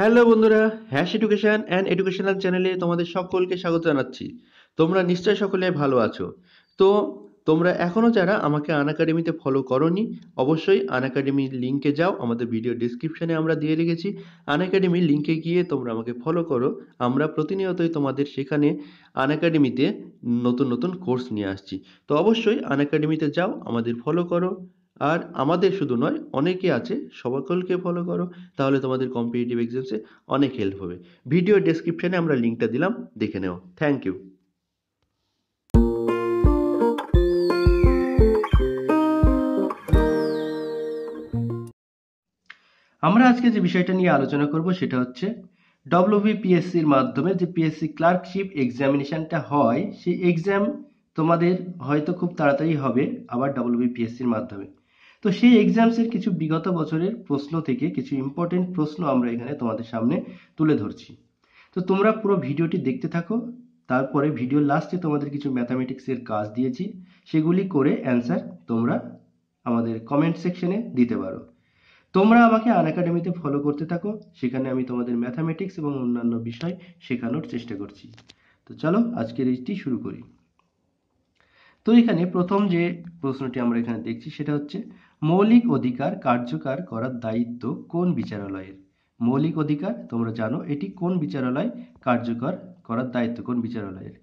hello বন্ধুরা hash education and educational চ্যানেলে তোমাদের সকলকে স্বাগত জানাচ্ছি তোমরা নিশ্চয় সকলে ভালো আছো তো তোমরা এখনও যারা আমাকে আন একাডেমিতে ফলো করনি অবশ্যই আন একাডেমির লিঙ্কে যাও আমাদের ভিডিও ডিসক্রিপশানে আমরা দিয়ে রেখেছি আন একাডেমির লিঙ্কে গিয়ে তোমরা আমাকে ফলো করো আমরা প্রতিনিয়তই তোমাদের সেখানে আন একাডেমিতে নতুন নতুন কোর্স নিয়ে আসছি তো অবশ্যই আন একাডেমিতে যাও আমাদের ফলো করো আর আমাদের শুধু নয় অনেকে আছে সকলকে ফলো করো তাহলে তোমাদের কম্পিটিটিভ এক্সামসে অনেক হেল্প হবে ভিডিও ডেসক্রিপশানে আমরা লিঙ্কটা দিলাম দেখে নেও থ্যাংক ইউ আমরা আজকে যে বিষয়টা নিয়ে আলোচনা করব সেটা হচ্ছে ডব্লিউবিপিএসসির মাধ্যমে যে পিএসসি ক্লার্কশিপ এক্সামিনেশনটা হয় সেই এক্সাম তোমাদের হয়তো খুব তাড়াতাড়ি হবে আবার ডব্লিউবিপিএসসির মাধ্যমে তো সেই এক্সামসের কিছু বিগত বছরের প্রশ্ন থেকে কিছু ইম্পর্টেন্ট প্রশ্ন আমরা এখানে তোমাদের সামনে তুলে ধরছি তো তোমরা পুরো ভিডিওটি দেখতে থাকো তারপরে ভিডিও লাস্টে তোমাদের কিছু ম্যাথামেটিক্সের কাজ দিয়েছি সেগুলি করে অ্যান্সার তোমরা আমাদের কমেন্ট সেকশনে দিতে পারো তোমরা আমাকে আন একাডেমিতে ফলো করতে থাকো সেখানে আমি তোমাদের ম্যাথামেটিক্স এবং অন্যান্য বিষয় শেখানোর চেষ্টা করছি তো চলো আজকের এইটি শুরু করি তো এখানে প্রথম যে প্রশ্নটি আমরা এখানে দেখছি সেটা হচ্ছে মৌলিক অধিকার কার্যকর করার দায়িত্ব কোন বিচারালয়ের মৌলিক অধিকার তোমরা জানো এটি কোন বিচারালয় কার্যকর করার দায়িত্ব কোন বিচারালয়ের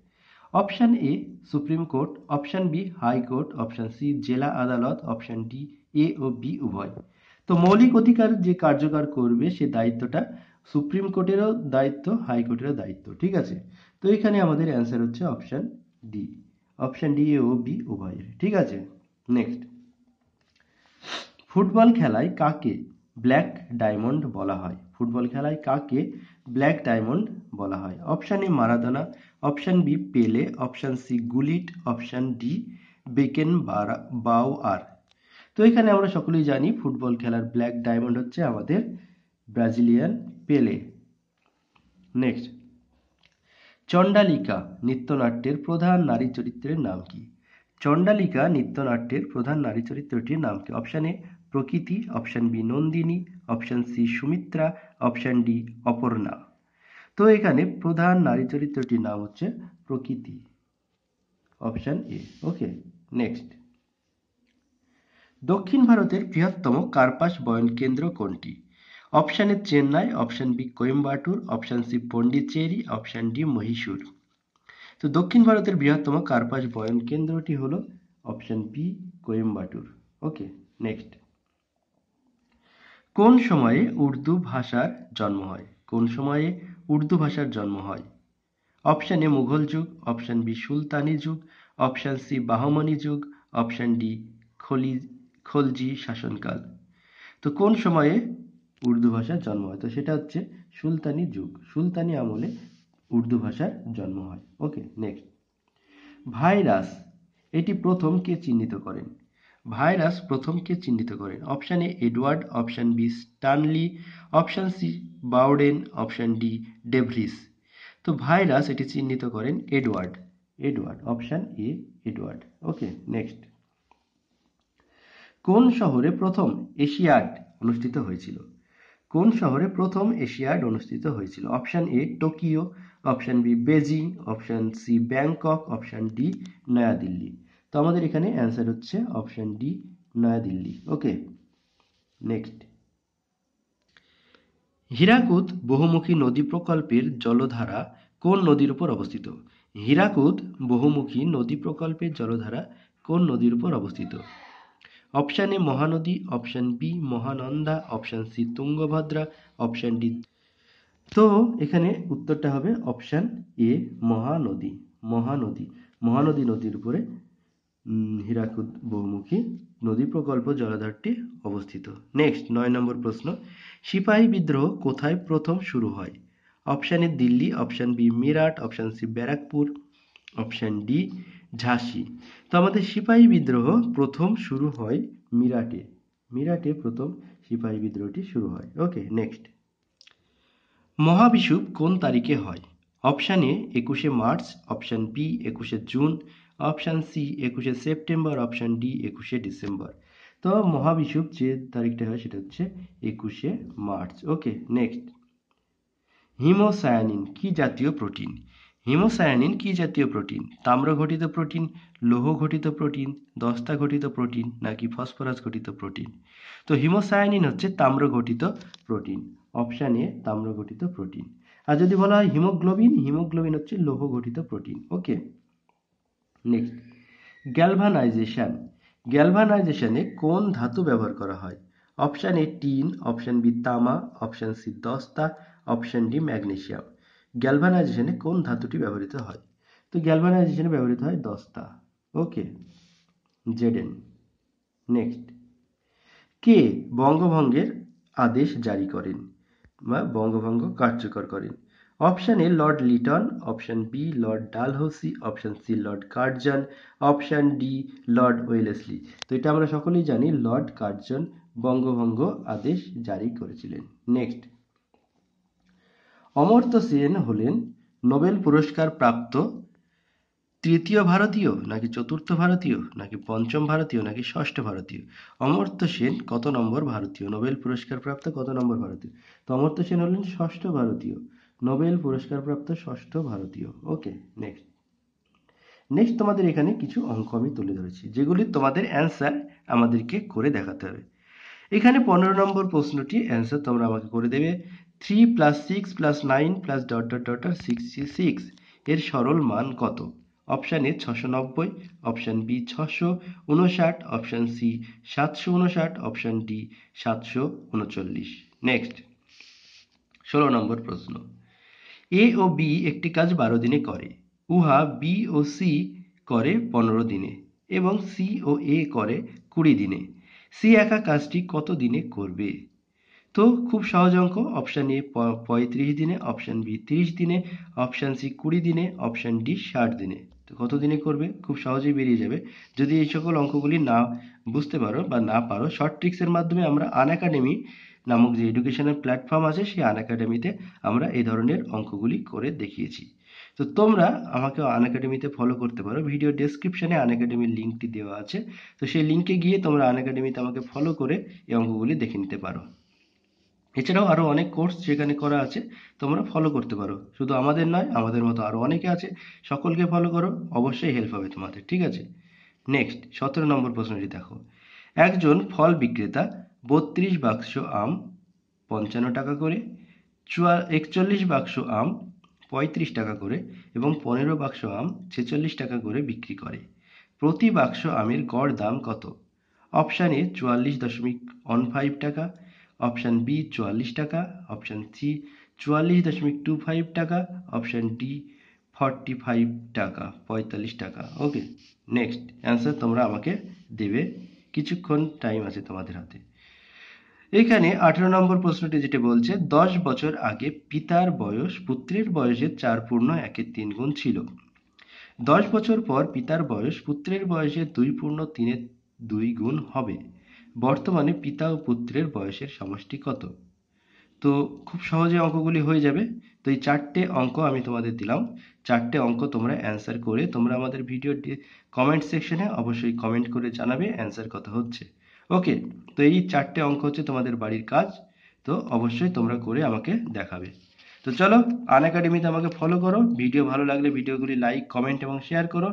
option A Supreme Court option B High Court option C জেলা আদালত অপশান ডি এ ও বি উভয় তো মৌলিক অধিকার যে কার্যকর করবে সে দায়িত্বটা সুপ্রিম কোর্টেরও দায়িত্ব হাইকোর্টেরও দায়িত্ব ঠিক আছে তো এখানে আমাদের অ্যান্সার হচ্ছে অপশান ডি অপশান ডি ও বি উভয়ের ঠিক আছে নেক্সট ফুটবল খেলায় কাকে ব্ল্যাক ডায়মন্ড বলা হয় ফুটবল খেলায় কাকে ব্ল্যাক ডায়মন্ড বলা হয় option A Maradona option B Pele option C Gullit option D Beckenbauer আর তো এখানে আমরা সকলেই জানি ফুটবল খেলার ব্ল্যাক ডায়মন্ড হচ্ছে আমাদের ব্রাজিলিয়ান পেলে নেক্সট চণ্ডালিকা নৃত্যনাট্যের প্রধান নারী চরিত্রের নাম কি চণ্ডালিকা নৃত্যনাট্যের প্রধান নারী চরিত্রটির নাম কি option A Prakriti option B Nandini option C Sumitra option D Aparna তো এখানে প্রধান নারী চরিত্রটির নাম হচ্ছে প্রকৃতি অপশান এ ওকে নেক্সট দক্ষিণ ভারতের বৃহত্তম কার্পাস বয়ন কেন্দ্র কোনটি option A Chennai option B Coimbatore option C Pondicherry option D Mahishur তো দক্ষিণ ভারতের বৃহত্তম কার্পাস বয়ন কেন্দ্রটি হল option B Coimbatore okay next কোন সময়ে উর্দু ভাষার জন্ম হয় কোন সময়ে উর্দু ভাষার জন্ম হয় অপশান এ মুঘল যুগ অপশান বি সুলতানি যুগ অপশান সি বাহমনি যুগ অপশান ডি খলি খলজি শাসনকাল তো কোন সময়ে উর্দু ভাষার জন্ম হয় তো সেটা হচ্ছে সুলতানি যুগ সুলতানি আমলে উর্দু ভাষার জন্ম হয় ওকে নেক্সট ভাইরাস এটি প্রথম কে চিহ্নিত করেন ভাইরাস প্রথম কে চিহ্নিত করেন option A Edward option B Stanley option C Bowden option D de Vries তো ভাইরাস এটি চিহ্নিত করেন Edward Edward option A Edward okay next কোন শহরে প্রথম এশিয়াড অনুষ্ঠিত হয়েছিল কোন শহরে প্রথম এশিয়াড অনুষ্ঠিত হয়েছিল option A Tokyo option B Beijing option C Bangkok option D Naya Dilli তো আমাদের এখানে অ্যান্সার হচ্ছে option D Naya Dilli okay next Hirakud বহুমুখী নদী প্রকল্পের জলধারা কোন নদীর উপর অবস্থিত হীরাকুদ বহুমুখী নদী প্রকল্পের জলধারা কোন নদীর উপর অবস্থিত option A Mahanadi option B Mahananda option C Tungabhadra option D তো এখানে উত্তরটা হবে অপশান এ মহানদী মহানদী মহানদী নদীর উপরে হীরাকুদ বহুমুখী নদী প্রকল্প জলাধারটি অবস্থিত নেক্সট নয় নম্বর প্রশ্ন সিপাহী বিদ্রোহ কোথায় প্রথম শুরু হয় option A Delhi option B Meerut option C Barrackpore option D ঝাঁসি তো আমাদের সিপাহী বিদ্রোহ প্রথম শুরু হয় মিরাটে মিরাটে প্রথম সিপাহী বিদ্রোহটি শুরু হয় ওকে নেক্সট মহাবিষুব কোন তারিখে হয় অপশান এ একুশে মার্চ অপশান বি একুশে জুন অপশান সি একুশে সেপ্টেম্বর অপশান ডি একুশে ডিসেম্বর তো মহাবিষুব যে তারিখটা হয় সেটা হচ্ছে একুশে মার্চ ওকে নেক্সট হিমোসায়ানিন কি জাতীয় প্রোটিন হিমোসায়ানিন কী জাতীয় প্রোটিন তাম্র ঘটিত প্রোটিন লৌহ ঘটিত প্রোটিন দস্তা ঘটিত প্রোটিন নাকি ফসফরাস ঘটিত প্রোটিন তো হিমোসায়ানিন হচ্ছে তাম্র ঘটিত প্রোটিন অপশান এ তাম্র ঘটিত প্রোটিন আর যদি বলা হয় হিমোগ্লোবিন হিমোগ্লোবিন হচ্ছে লৌহ ঘটিত প্রোটিন ওকে নেক্সট গ্যালভানাইজেশন গ্যালভানাইজেশনে কোন ধাতু ব্যবহার করা হয় option A tin option B তামা অপশান সি দস্তা অপশান ডি ম্যাগনেশিয়াম গ্যালভানাইজেশনে কোন ধাতুটি ব্যবহৃত হয় তো গ্যালভানাইজেশনে ব্যবহৃত হয় দস্তা ওকে জেডেন নেক্সট কে বঙ্গভঙ্গের আদেশ জারি করেন বা বঙ্গভঙ্গ কার্যকর করেন option A Lord Lytton option B Lord Dalhousie option C Lord Curzon option D Lord Wellesley তো এটা আমরা সকলেই জানি লর্ড কার্জন বঙ্গভঙ্গ আদেশ জারি করেছিলেন নেক্সট অমর্ত্য সেন হলেন নোবেল পুরস্কার প্রাপ্ত তৃতীয় ভারতীয় নাকি চতুর্থ ভারতীয় নাকি পঞ্চম ভারতীয় নাকি ষষ্ঠ ভারতীয় অমর্ত্য সেন কত নম্বর ভারতীয় নোবেল পুরস্কার প্রাপ্ত কত নম্বর ভারতীয় তো অমর্ত্য সেন হলেন ষষ্ঠ ভারতীয় নোবেল পুরস্কারপ্রাপ্ত ষষ্ঠ ভারতীয় ওকে নেক্সট নেক্সট তোমাদের এখানে কিছু অঙ্ক আমি তুলে ধরেছি যেগুলি তোমাদের অ্যান্সার আমাদেরকে করে দেখাতে হবে এখানে পনেরো নম্বর প্রশ্নটি অ্যান্সার তোমরা আমাকে করে দেবে three plus six plus nine plus dot dot dot sixty six এর সরল মান কত অপশান এ ছশো নব্বই অপশান বি ছশো উনষাট অপশান সি সাতশো উনষাট অপশান ডি সাতশো উনচল্লিশ নেক্সট ষোলো নম্বর প্রশ্ন এ ও বি একটি কাজ বারো দিনে করে উহা বি ও সি করে পনেরো দিনে এবং সি ও এ করে কুড়ি দিনে সি একা কাজটি কত দিনে করবে তো খুব সহজ অঙ্ক অপশান এ পঁয়ত্রিশ দিনে অপশান বি তিরিশ দিনে অপশান সি কুড়ি দিনে অপশান ডি ষাট দিনে তো কত দিনে করবে খুব সহজেই বেরিয়ে যাবে যদি এই সকল অঙ্কগুলি না বুঝতে পারো বা না পারো শর্ট ট্রিক্সের মাধ্যমে আমরা আন একাডেমি নামক যে এডুকেশনাল প্ল্যাটফর্ম আছে সেই আন একাডেমিতে আমরা এই ধরনের অঙ্কগুলি করে দেখিয়েছি তো তোমরা আমাকে আন একাডেমিতে ফলো করতে পারো ভিডিও ডেসক্রিপশনে আন একাডেমির লিঙ্কটি দেওয়া আছে তো সেই লিঙ্কে গিয়ে তোমরা আন একাডেমিতে আমাকে ফলো করে এই অঙ্কগুলি দেখে নিতে পারো এছাড়াও আরও অনেক কোর্স যেখানে করা আছে তোমরা ফলো করতে পারো শুধু আমাদের নয় আমাদের মতো আরও অনেকে আছে সকলকে ফলো করো অবশ্যই হেল্প হবে তোমাদের ঠিক আছে নেক্সট সতেরো নম্বর প্রশ্নটি দেখো একজন ফল বিক্রেতা বত্রিশ বাক্স আম পঞ্চান্ন টাকা করে চুয়া একচল্লিশ বাক্স আম পঁয়ত্রিশ টাকা করে এবং পনেরো বাক্স আম ছেচল্লিশ টাকা করে বিক্রি করে প্রতি বাক্স আমের গড় দাম কত অপশান চুয়াল্লিশ দশমিক ওয়ান ফাইভ টাকা অপশান বি চুয়াল্লিশ টাকা অপশান সি চুয়াল্লিশ দশমিক টু ফাইভ টাকা অপশান ডি ফর্টি ফাইভ টাকা পঁয়তাল্লিশ টাকা ওকে নেক্সট অ্যান্সার তোমরা আমাকে দেবে কিছুক্ষণ টাইম আছে তোমাদের হাতে এখানে আঠেরো নম্বর প্রশ্নটি যেটি বলছে দশ বছর আগে পিতার বয়স পুত্রের বয়সের চার পূর্ণ একের তিন গুণ ছিল দশ বছর পর পিতার বয়স পুত্রের বয়সের দুই পূর্ণ তিনের দুই গুণ হবে বর্তমানে পিতা ও পুত্রের বয়সের সমষ্টি কত তো খুব সহজে অঙ্কগুলি হয়ে যাবে তো এই চারটে অঙ্ক আমি তোমাদের দিলাম চারটে অঙ্ক তোমরা অ্যান্সার করে তোমরা আমাদের ভিডিও কমেন্ট সেকশনে অবশ্যই কমেন্ট করে জানাবে অ্যান্সার কত হচ্ছে ওকে তো এই চারটে অঙ্ক হচ্ছে তোমাদের বাড়ির কাজ তো অবশ্যই তোমরা করে আমাকে দেখাবে তো চলো আন একাডেমিতে আমাকে ফলো করো ভিডিও ভালো লাগলে ভিডিওগুলি লাইক কমেন্ট এবং শেয়ার করো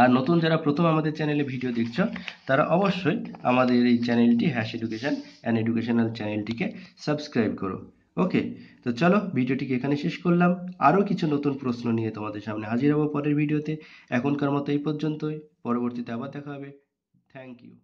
আর নতুন যারা প্রথম আমাদের চ্যানেলে ভিডিও দেখছ তারা অবশ্যই আমাদের এই চ্যানেলটি হ্যাশ এডুকেশান অ্যান্ড এডুকেশনাল চ্যানেলটিকে সাবস্ক্রাইব করো ওকে তো চলো ভিডিওটিকে এখানে শেষ করলাম আরও কিছু নতুন প্রশ্ন নিয়ে তোমাদের সামনে হাজির হবো পরের ভিডিওতে এখনকার মতো এই পর্যন্তই পরবর্তীতে আবার দেখা হবে থ্যাংক ইউ